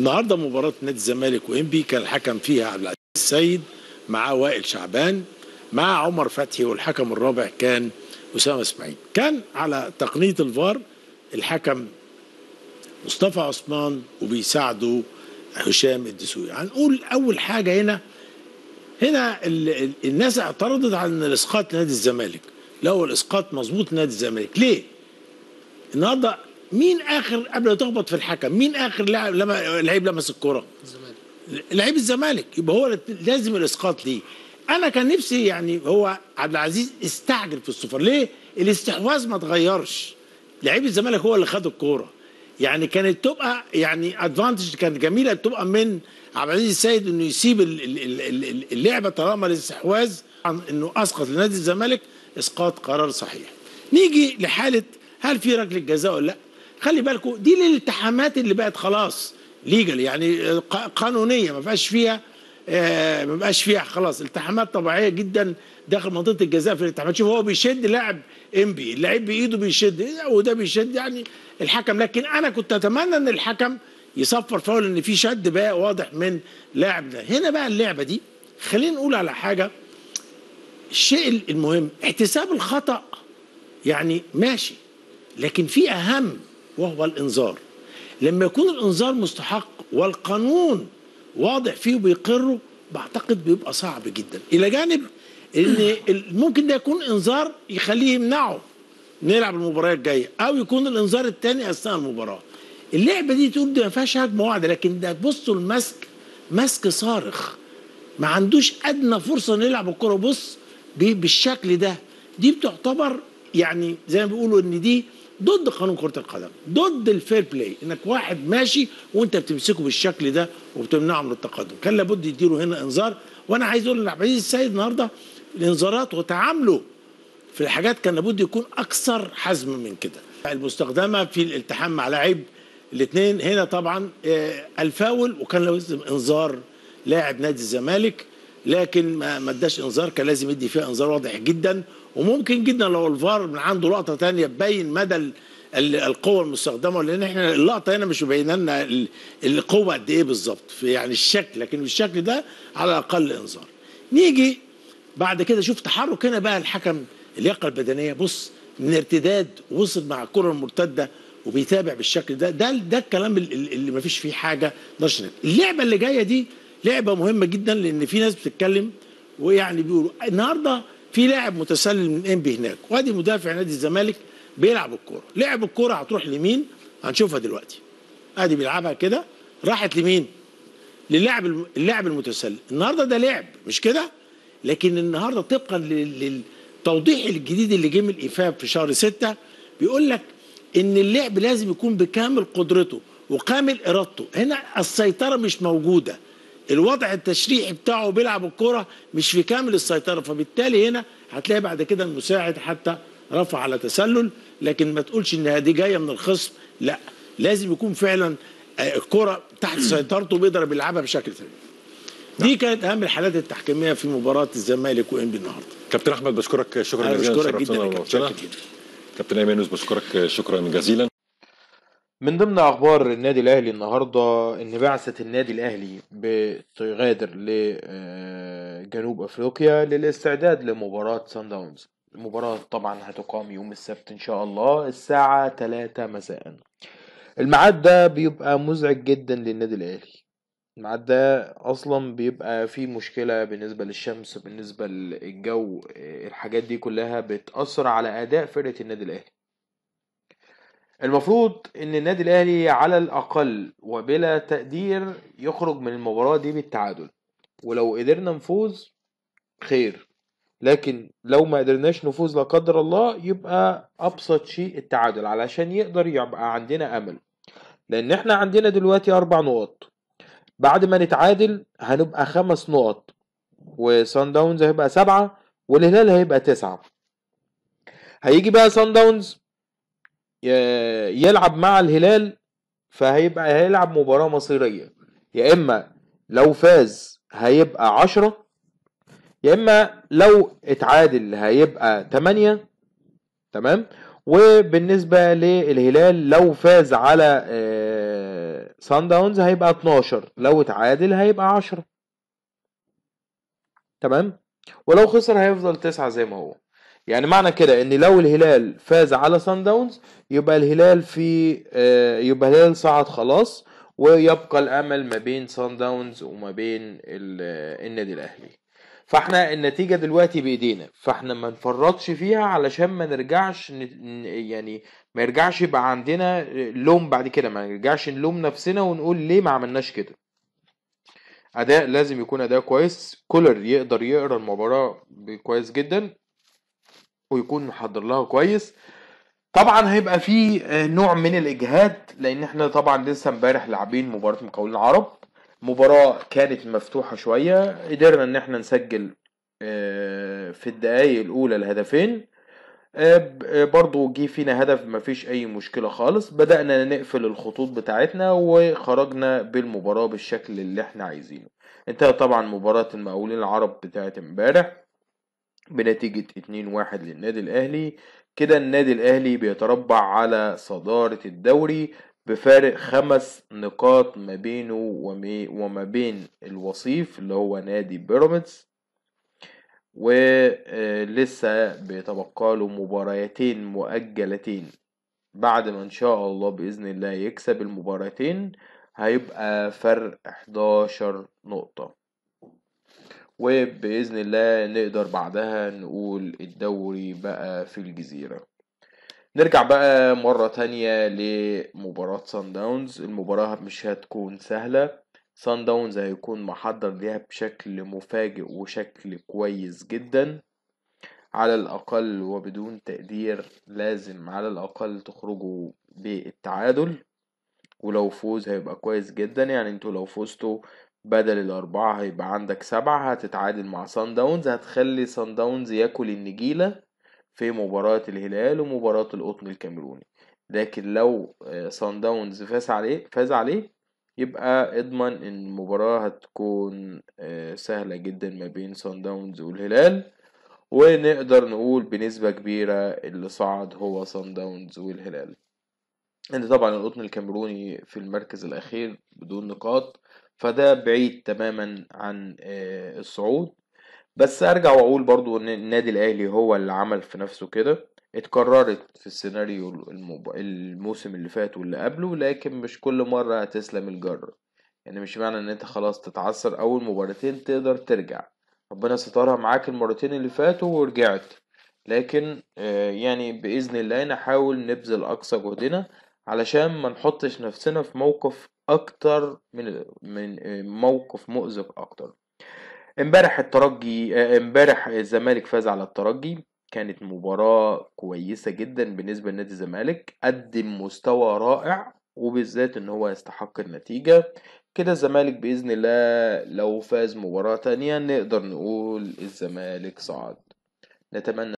النهارده مباراه نادي الزمالك وانبي كان الحكم فيها عبد العزيز السيد مع وائل شعبان مع عمر فتحي والحكم الرابع كان اسامه اسماعيل كان على تقنيه الفار الحكم مصطفى عثمان وبيساعده هشام الدسوقي هنقول اول حاجه هنا هنا الناس اعترضت على ان الاسقاط نادي الزمالك لا هو الاسقاط مظبوط نادي الزمالك ليه النهارده مين اخر قبل ما تخبط في الحكم مين اخر لاعب لما لعيب لمس الكوره لعيب الزمالك يبقى هو لازم الاسقاط ليه انا كان نفسي يعني هو عبد العزيز استعجل في الصفر ليه الاستحواذ ما اتغيرش لعيب الزمالك هو اللي خد الكوره يعني كانت تبقى يعني ادفانتج كانت جميله تبقى من عبد العزيز السيد انه يسيب اللعبه طالما الاستحواذ عن انه اسقط لنادي الزمالك اسقاط قرار صحيح نيجي لحاله هل في ركله جزاء ولا لا خلي بالكم دي الالتحامات اللي بقت خلاص ليجل يعني قانونيه ما بقاش فيها آه، ما بقاش فيها خلاص التحامات طبيعيه جدا داخل منطقه الجزاء في الالتحامات شوف هو بيشد لاعب ام بي اللاعب بايده بيشد وده بيشد يعني الحكم لكن انا كنت اتمنى ان الحكم يصفر فاول ان في شد بقى واضح من لاعب ده هنا بقى اللعبه دي خلينا نقول على حاجه الشيء المهم احتساب الخطا يعني ماشي لكن في اهم وهو الإنذار لما يكون الإنذار مستحق والقانون واضح فيه وبيقره بعتقد بيبقى صعب جدا إلى جانب إن ممكن ده يكون إنذار يخليه يمنعه نلعب المباراة الجاية أو يكون الإنذار الثاني أثناء المباراة اللعبة دي تقول دي ما فيهاش هجمة واحدة لكن ده بصوا المسك مسك صارخ ما عندوش أدنى فرصة إنه يلعب الكرة بص بالشكل ده دي بتعتبر يعني زي ما بيقولوا إن دي ضد قانون كره القدم ضد الفير بلاي انك واحد ماشي وانت بتمسكه بالشكل ده وبتمنعه من التقدم كان لابد يديله هنا انذار وانا عايز اقول لعبد العزيز السيد النهارده الانذارات وتعامله في الحاجات كان لابد يكون اكثر حزم من كده المستخدمه في الالتحام مع لاعب الاثنين هنا طبعا آه، الفاول وكان لازم انذار لاعب نادي الزمالك لكن ما اداش انذار كان لازم يدي فيها انذار واضح جدا وممكن جدا لو الفار من عنده لقطه ثانيه تبين مدى القوه المستخدمه لان احنا اللقطه هنا مش مبينه لنا القوه قد ايه بالظبط يعني الشكل لكن بالشكل ده على الاقل انذار. نيجي بعد كده شوف تحرك هنا بقى الحكم اللياقه البدنيه بص من ارتداد وصل مع الكره المرتده وبيتابع بالشكل ده ده ده الكلام اللي ما فيش فيه حاجه نشرت. اللعبه اللي جايه دي لعبه مهمه جدا لان في ناس بتتكلم ويعني بيقولوا النهارده في لاعب متسلل من انبي هناك وادي مدافع نادي الزمالك بيلعب الكوره لعب الكوره هتروح لمين هنشوفها دلوقتي ادي بيلعبها كده راحت لمين للاعب اللاعب المتسلل النهارده ده لعب مش كده لكن النهارده طبقا للتوضيح الجديد اللي جه من الايفاب في شهر 6 بيقول لك ان اللعب لازم يكون بكامل قدرته وكامل ارادته هنا السيطره مش موجوده الوضع التشريحي بتاعه بيلعب الكرة مش في كامل السيطرة فبالتالي هنا هتلاقي بعد كده المساعد حتى رفع على تسلل لكن ما تقولش انها دي جايه من الخصم لا لازم يكون فعلا آه، الكرة تحت سيطرته بيقدر يلعبها بشكل سليم دي نعم. كانت اهم الحالات التحكيميه في مباراه الزمالك وانبي النهارده كابتن احمد بشكرك شكرا جزيلا بشكرك جدا كابتن ايمن بشكرك شكرا جزيلا من ضمن اخبار النادي الاهلي النهارده ان بعثه النادي الاهلي بتغادر لجنوب آه، افريقيا للاستعداد لمباراه سان داونز المباراه طبعا هتقام يوم السبت ان شاء الله الساعه 3 مساء الميعاد ده بيبقى مزعج جدا للنادي الاهلي الميعاد ده اصلا بيبقى فيه مشكله بالنسبه للشمس بالنسبه للجو آه، الحاجات دي كلها بتاثر على اداء فرقه النادي الاهلي المفروض ان النادي الاهلي على الاقل وبلا تقدير يخرج من المباراه دي بالتعادل ولو قدرنا نفوز خير لكن لو ما قدرناش نفوز لا قدر الله يبقى ابسط شيء التعادل علشان يقدر يبقى عندنا امل لان احنا عندنا دلوقتي اربع نقط بعد ما نتعادل هنبقى خمس نقط وسان داونز هيبقى سبعة والهلال هيبقى تسعة هيجي بقى سان داونز يلعب مع الهلال فهيبقى هيلعب مباراة مصيرية يا إما لو فاز هيبقى عشرة يا إما لو اتعادل هيبقى تمانية تمام وبالنسبة للهلال لو فاز على آه، سان داونز هيبقى 12 لو اتعادل هيبقى 10 تمام ولو خسر هيفضل 9 زي ما هو يعني معنى كده ان لو الهلال فاز على سان داونز يبقى الهلال في آه، يبقى الهلال صعد خلاص ويبقى الامل ما بين سان داونز وما بين آه، النادي الاهلي فاحنا النتيجه دلوقتي بايدينا فاحنا ما نفرطش فيها علشان ما نرجعش يعني ما يرجعش يبقى عندنا آه، لوم بعد كده ما نرجعش نلوم نفسنا ونقول ليه ما عملناش كده اداء لازم يكون اداء كويس كولر يقدر يقرا المباراه كويس جدا ويكون محضر لها كويس طبعا هيبقى في آه، نوع من الاجهاد لان احنا طبعا لسه امبارح لاعبين مباراه مقاولين العرب مباراه كانت مفتوحه شويه قدرنا ان احنا نسجل آه، في الدقايق الاولى الهدفين آه، برضو جه فينا هدف مفيش اي مشكله خالص بدانا نقفل الخطوط بتاعتنا وخرجنا بالمباراه بالشكل اللي احنا عايزينه انتهى طبعا مباراه المقاولين العرب بتاعت امبارح بنتيجة 2-1 للنادي الأهلي كده النادي الأهلي بيتربع على صدارة الدوري بفارق خمس نقاط ما بينه وما بين الوصيف اللي هو نادي بيراميدز ولسه آه، بيتبقى له مباراتين مؤجلتين بعد ما ان شاء الله بإذن الله يكسب المباراتين هيبقى فرق 11 نقطة وبإذن الله نقدر بعدها نقول الدوري بقى في الجزيرة نرجع بقى مرة تانية لمباراة سان داونز المباراة مش هتكون سهلة سان داونز هيكون محضر ليها بشكل مفاجئ وشكل كويس جدا على الأقل وبدون تقدير لازم على الأقل تخرجوا بالتعادل ولو فوز هيبقى كويس جدا يعني انتوا لو فوزتوا بدل الأربعة هيبقى عندك سبعة هتتعادل مع سان داونز هتخلي سان داونز ياكل النجيلة في مباراة الهلال ومباراة القطن الكاميروني لكن لو سان آه، داونز فاز عليه فاز عليه يبقى اضمن ان المباراة هتكون آه، سهلة جدا ما بين سان داونز والهلال ونقدر نقول بنسبة كبيرة اللي صعد هو سان داونز والهلال ان طبعا القطن الكاميروني في المركز الاخير بدون نقاط فده بعيد تماما عن آه، الصعود بس ارجع واقول برضو ان النادي الاهلي هو اللي عمل في نفسه كده اتكررت في السيناريو الموسم اللي فات واللي قبله لكن مش كل مرة هتسلم الجرة يعني مش معنى ان انت خلاص تتعثر اول مباراتين تقدر ترجع ربنا سترها معاك المرتين اللي فاتوا ورجعت لكن آه، يعني بإذن الله نحاول نبذل أقصى جهدنا علشان ما نحطش نفسنا في موقف اكتر من من موقف مؤزق اكتر امبارح الترجي امبارح الزمالك فاز على الترجي كانت مباراة كويسة جدا بالنسبة لنادي الزمالك قدم مستوى رائع وبالذات ان هو يستحق النتيجة كده الزمالك بإذن الله لو فاز مباراة تانية نقدر نقول الزمالك صعد نتمنى